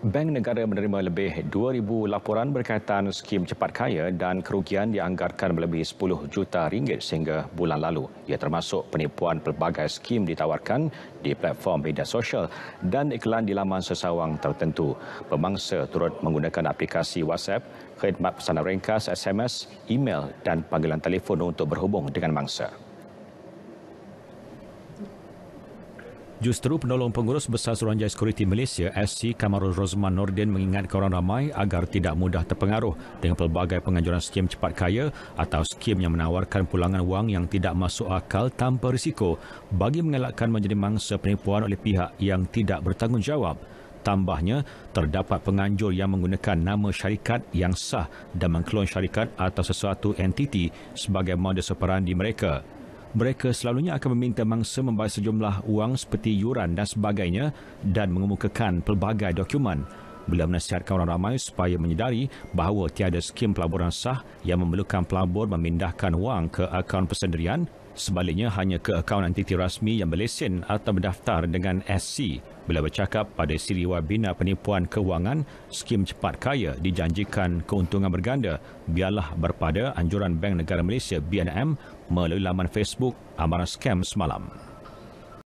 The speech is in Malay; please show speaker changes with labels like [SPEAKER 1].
[SPEAKER 1] Bank Negara menerima lebih 2,000 laporan berkaitan skim cepat kaya dan kerugian dianggarkan melebihi 10 juta ringgit sehingga bulan lalu. Ia termasuk penipuan pelbagai skim ditawarkan di platform media sosial dan iklan di laman sesawang tertentu. Pemangsa turut menggunakan aplikasi WhatsApp, khidmat pesanan ringkas, SMS, email dan panggilan telefon untuk berhubung dengan mangsa. Justru penolong pengurus besar Suruhanjaya Sekuriti Malaysia SC Kamarul Rosman Nordin mengingatkan orang ramai agar tidak mudah terpengaruh dengan pelbagai penganjuran skim cepat kaya atau skim yang menawarkan pulangan wang yang tidak masuk akal tanpa risiko bagi mengelakkan menjadi mangsa penipuan oleh pihak yang tidak bertanggungjawab. Tambahnya, terdapat penganjur yang menggunakan nama syarikat yang sah dan mengklon syarikat atau sesuatu entiti sebagai modus operandi mereka mereka selalunya akan meminta mangsa membayar sejumlah wang seperti yuran dan sebagainya dan mengemukakan pelbagai dokumen beliau menasihatkan orang ramai supaya menyedari bahawa tiada skim pelaburan sah yang memerlukan pelabur memindahkan wang ke akaun persendirian. Sebaliknya, hanya ke akaun entiti rasmi yang berlesen atau berdaftar dengan SC. Beliau bercakap pada siri webinar penipuan kewangan, skim cepat kaya dijanjikan keuntungan berganda. Biarlah berpada anjuran Bank Negara Malaysia BNM melalui laman Facebook Amaran Scam semalam.